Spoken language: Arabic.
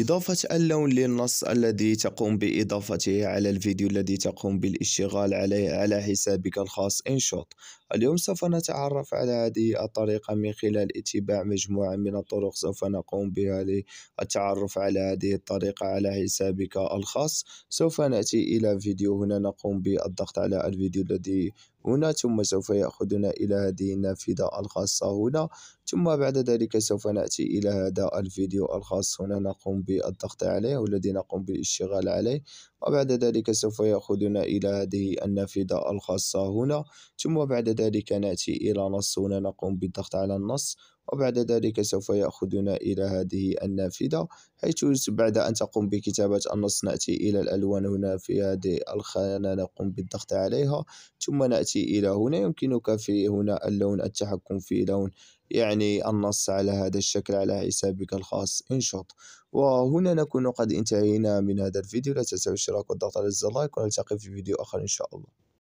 إضافة اللون للنص الذي تقوم بإضافته على الفيديو الذي تقوم بالاشتغال عليه على حسابك الخاص إنشوت اليوم سوف نتعرف على هذه الطريقة من خلال اتباع مجموعة من الطرق سوف نقوم بها للتعرف على هذه الطريقة على حسابك الخاص سوف نأتي إلى فيديو هنا نقوم بالضغط على الفيديو الذي هنا ثم سوف يأخذنا إلى هذه النافذة الخاصة هنا ثم بعد ذلك سوف نأتي إلى هذا الفيديو الخاص هنا نقوم بالضغط عليه والذي نقوم بالاشتغال عليه وبعد ذلك سوف يأخذنا إلى هذه النافذة الخاصة هنا ثم بعد ذلك نأتي إلى نص هنا نقوم بالضغط على النص وبعد ذلك سوف يأخذنا إلى هذه النافذة حيث بعد أن تقوم بكتابة النص نأتي إلى الألوان هنا في هذه الخانة نقوم بالضغط عليها ثم نأتي إلى هنا يمكنك في هنا اللون التحكم في لون يعني النص على هذا الشكل على حسابك الخاص انشط وهنا نكون قد انتهينا من هذا الفيديو لا تنسوا الاشتراك والضغط على الزر لايك ونلتقي في فيديو آخر إن شاء الله